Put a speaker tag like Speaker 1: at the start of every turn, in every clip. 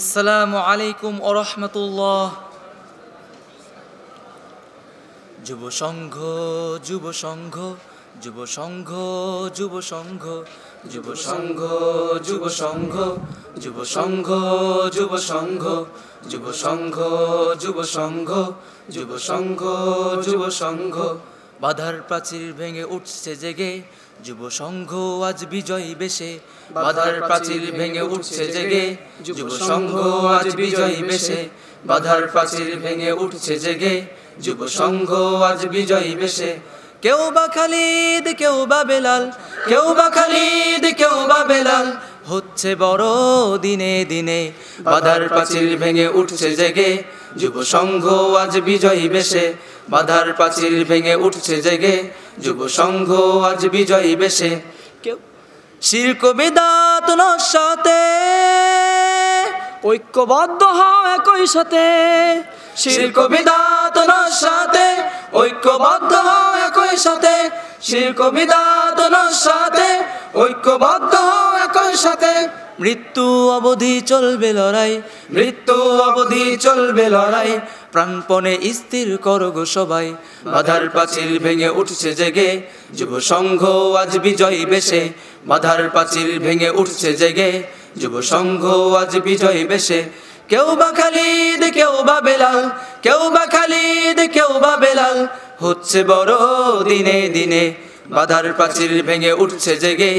Speaker 1: আসসালামু আলাইকুম ওরহমতুল্লাহ যুব সংঘ যুব সংঘ যুব সংঘ যুব সংঘ যুব সংঘ যুব সংঘ যুব সংঘ যুব সংঘ যুব সংঘ যুব সংঘ যুব সংঘ যুব সংঘ বাধার প্রাচীর ভেঙে উঠছে জেগে যুব সংঘ আজ বিজয় বেশে বাধার প্রাচীর ভেঙে উঠছে জেগে যুব সংঘ আজ বিজয় বেশে বাধার প্রাচীর ভেঙে উঠছে জেগে যুব সংঘ আজ বিজয় বেশে কেউ বা খালিদ কেউ বা বেলাল কেউ বা খালিদ কেউ বা বেলাল হচ্ছে বড় দিনে দিনে বাধার প্রাচীর ভেঙে উঠছে জেগে যুব সংঘ আজ বিজয়ী বেশে বাধার প্রাচীর ভেঙে উঠছে জেগে যুব সংঘ আজ বিজয়ী বেশে কেউ ঐক্যবদ্ধ একই সাথে ঐক্যবদ্ধ একই সাথে ঐক্যবদ্ধ হও একই সাথে মৃত্যু অবধি চলবে লড়াই মৃত্যু অবধি চলবে লড়াই প্রাণপণে স্থির গো সবাই বাধার পাচিল ভেঙে উঠছে জেগে যুব সংঘ আজ বিজয় বেশে বাধার পাচিল ভেঙে উঠছে জেগে যুব সংঘ আজ বিজয় বেশে কেউ বা খালিদ কেউ বা বেলাল কেউ বা খালিদ কেউ বা বেলাল হচ্ছে বড় দিনে দিনে বাধার প্রাচীর ভেঙে উঠছে জেগে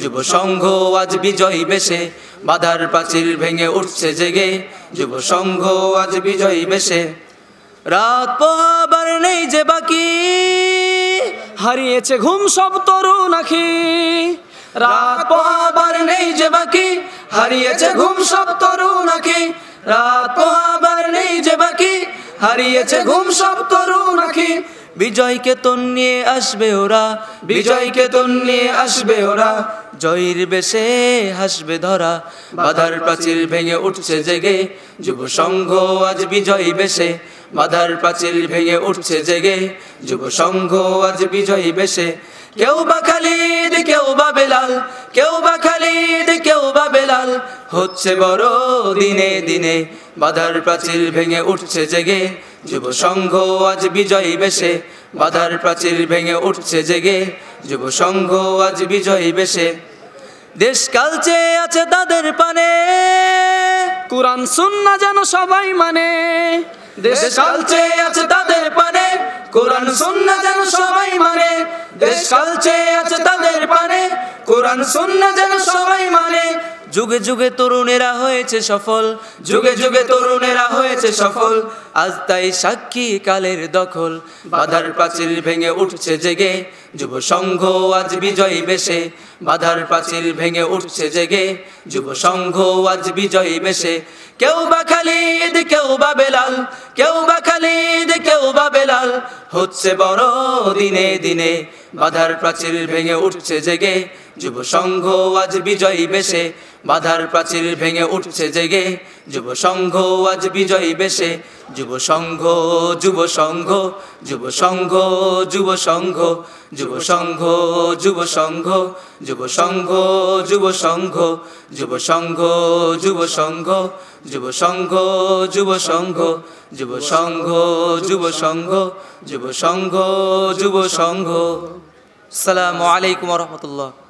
Speaker 1: যুব সংঘ আজ বিজয় বেশে বাধার প্রাচীর ভেঙে উঠছে জেগে যুব সংঘ আজ বিজয় বেশে রাত পোহাবার নেই যে বাকি হারিয়েছে ঘুম সব তরুণ আখি রাত পোহাবার নেই যে বাকি হারিয়েছে ঘুম সব তরুণ আখি রাত পোহাবার নেই যে বাকি হারিয়েছে ঘুম সব তরুণ আখি বিজয়কে তন নিয়ে আসবে ওরা বিজয়কে তন নিয়ে আসবে ওরা জয়ের বেশে হাসবে ধরা বাধার প্রাচীর ভেঙে উঠছে জেগে যুব সংঘ আজ বিজয়ী বেশে বাধার প্রাচীর ভেঙে উঠছে জেগে যুব সংঘ আজ বিজয়ী বেশে কেউ বা খালিদ কেউ বা বেলাল কেউ বা খালিদ কেউ বা বেলাল হচ্ছে বড় দিনে দিনে বাধার প্রাচীর ভেঙে উঠছে জেগে যুব সংঘ আজ বিজয়ী বেশে বাধার প্রাচীর ভেঙে উঠছে জেগে যুব সংঘ আজ বিজয়ী বেশে দেশ কালচে আছে তাদের পানে কোরআন সুন্না যেন সবাই মানে দেশ কালচে আছে তাদের পানে কোরআন সুন্না যেন সবাই মানে দেশ কালচে আছে তাদের পানে কোরআন সুন্না যেন সবাই মানে যুগে যুগে তরুণেরা হয়েছে সফল যুগে যুগে তরুণেরা হয়েছে সফল আজ তাই সাক্ষী কালের দখল বাধার প্রাচীর ভেঙে উঠছে জেগে যুব সংঘ আজ বিজয় বেশে বাধার প্রাচীর ভেঙে উঠছে জেগে যুব সংঘ আজ বিজয় বেশে কেউ বা খালিদ কেউ বা বেলাল কেউ বা খালিদ কেউ বা বেলাল হচ্ছে বড় দিনে দিনে বাধার প্রাচীর ভেঙে উঠছে জেগে যুব সংঘ আজ বিজয়ী বেশে বাধার প্রাচীর ভেঙে উঠছে জেগে যুব সংঘ আজ বিজয়ী বেশে যুব সংঘ যুব সংঘ যুব সংঘ যুব সংঘ যুব সংঘ যুব সংঘ যুব সংঘ যুব সংঘ যুব সংঘ যুব সংঘ যুব সংঘ যুব সংঘ যুব সংঘ যুব সংঘ যুব সংঘ যুব সংঘ সালামু আলাইকুম রহমতুল্লাহ